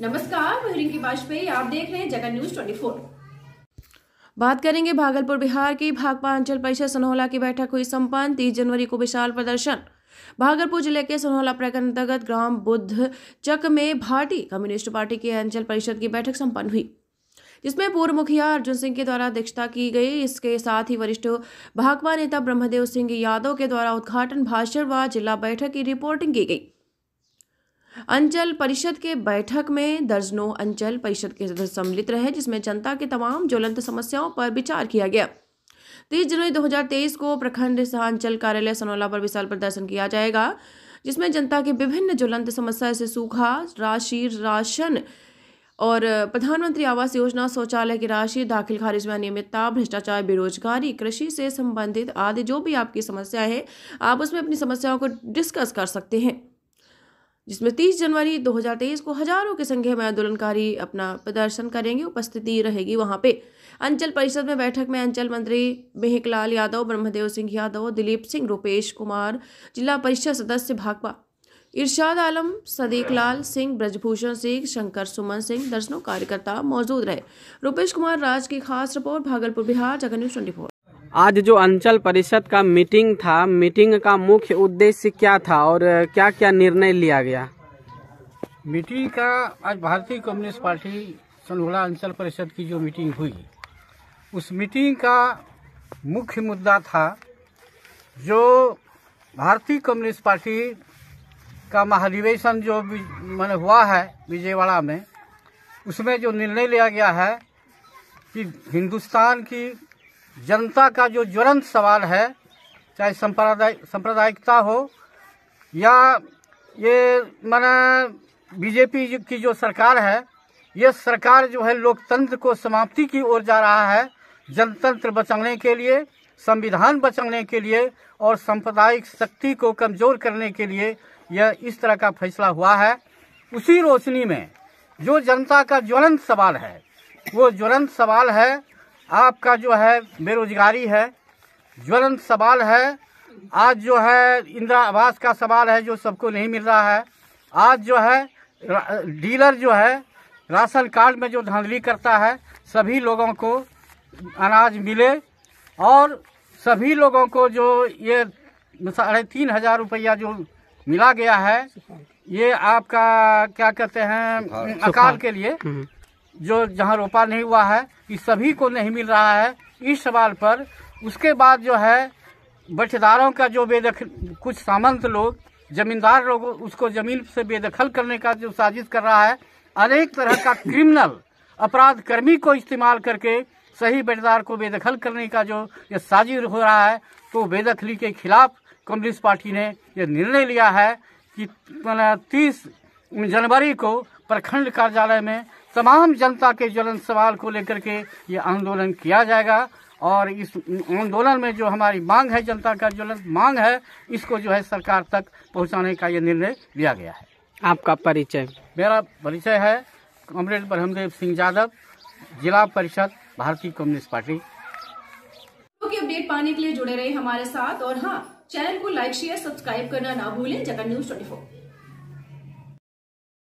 नमस्कार मैं रिंकी वाजपेयी आप देख रहे हैं जगह न्यूज 24 बात करेंगे भागलपुर बिहार की भाकपा अंचल परिषद सनहोला की बैठक हुई संपन्न तीस जनवरी को विशाल प्रदर्शन भागलपुर जिले के सनहोला प्रखंड अंतर्गत ग्राम बुद्ध चक में भारतीय कम्युनिस्ट पार्टी के अंचल परिषद की बैठक संपन्न हुई जिसमें पूर्व मुखिया अर्जुन सिंह के द्वारा अध्यक्षता की गई इसके साथ ही वरिष्ठ भाकपा नेता ब्रह्मदेव सिंह यादव के द्वारा उद्घाटन भाषण व जिला बैठक की रिपोर्टिंग की गई अंचल परिषद के बैठक में दर्जनों अंचल परिषद के सदस्य सम्मिलित रहे जिसमें जनता के तमाम ज्वलंत समस्याओं पर विचार किया गया तीस जनवरी 2023 को प्रखंड अंचल कार्यालय सनोला पर विशाल प्रदर्शन किया जाएगा जिसमें जनता के विभिन्न ज्वलंत समस्या से सूखा राशि राशन और प्रधानमंत्री आवास योजना शौचालय की राशि दाखिल खारिज में अनियमितता भ्रष्टाचार बेरोजगारी कृषि से संबंधित आदि जो भी आपकी समस्या है आप उसमें अपनी समस्याओं को डिस्कस कर सकते हैं जिसमें 30 जनवरी 2023 को हजारों की संख्या में आंदोलनकारी अपना प्रदर्शन करेंगे उपस्थिति रहेगी वहां पे अंचल परिषद में बैठक में अंचल मंत्री मेहकलाल यादव ब्रह्मदेव सिंह यादव दिलीप सिंह रूपेश कुमार जिला परिषद सदस्य भाकपा इरशाद आलम सदीक लाल सिंह ब्रजभूषण सिंह शंकर सुमन सिंह दर्शनों कार्यकर्ता मौजूद रहे रूपेश कुमार राज की खास report Bhagalpur Bihar Jagan news twenty आज जो अंचल परिषद का मीटिंग था मीटिंग का मुख्य उद्देश्य क्या था और क्या क्या निर्णय लिया गया मीटिंग का आज भारतीय कम्युनिस्ट पार्टी सनहुला अंचल परिषद की जो मीटिंग हुई उस मीटिंग का मुख्य मुद्दा था जो भारतीय कम्युनिस्ट पार्टी का महाधिवेशन जो मैंने हुआ है विजयवाड़ा में उसमें जो निर्णय लिया गया है कि हिंदुस्तान की जनता का जो ज्वलंत सवाल है चाहे संप्रदाय सांप्रदायिकता हो या ये मैंने बीजेपी की जो सरकार है ये सरकार जो है लोकतंत्र को समाप्ति की ओर जा रहा है जनतंत्र बचाने के लिए संविधान बचाने के लिए और सांप्रदायिक शक्ति को कमजोर करने के लिए यह इस तरह का फैसला हुआ है उसी रोशनी में जो जनता का ज्वलंत सवाल है वो ज्वलंत सवाल है आपका जो है बेरोजगारी है ज्वलंत सवाल है आज जो है इंदिरा आवास का सवाल है जो सबको नहीं मिल रहा है आज जो है डीलर जो है राशन कार्ड में जो धांधली करता है सभी लोगों को अनाज मिले और सभी लोगों को जो ये साढ़े तीन हजार रुपया जो मिला गया है ये आपका क्या कहते हैं अकाल के लिए जो जहां रोपा नहीं हुआ है इस सभी को नहीं मिल रहा है इस सवाल पर उसके बाद जो है बटेदारों का जो बेदख कुछ सामंत लोग जमींदार लोग उसको जमीन से बेदखल करने का जो साजिश कर रहा है अनेक तरह का क्रिमिनल अपराध कर्मी को इस्तेमाल करके सही बेटदार को बेदखल करने का जो ये साजिश हो रहा है तो बेदखली के खिलाफ कम्युनिस्ट पार्टी ने यह निर्णय लिया है कि तीस जनवरी को प्रखंड कार्यालय में तमाम जनता के ज्वलन सवाल को लेकर के ये आंदोलन किया जाएगा और इस आंदोलन में जो हमारी मांग है जनता का ज्वलन मांग है इसको जो है सरकार तक पहुंचाने का ये निर्णय लिया गया है आपका परिचय मेरा परिचय है कॉमरेड ब्रह्मदेव सिंह यादव जिला परिषद भारतीय कम्युनिस्ट पार्टी अपडेट पाने के लिए जुड़े रहे हमारे साथ और हाँ चैनल को लाइक शेयर सब्सक्राइब करना ना भूलें जगह न्यूज ट्वेंटी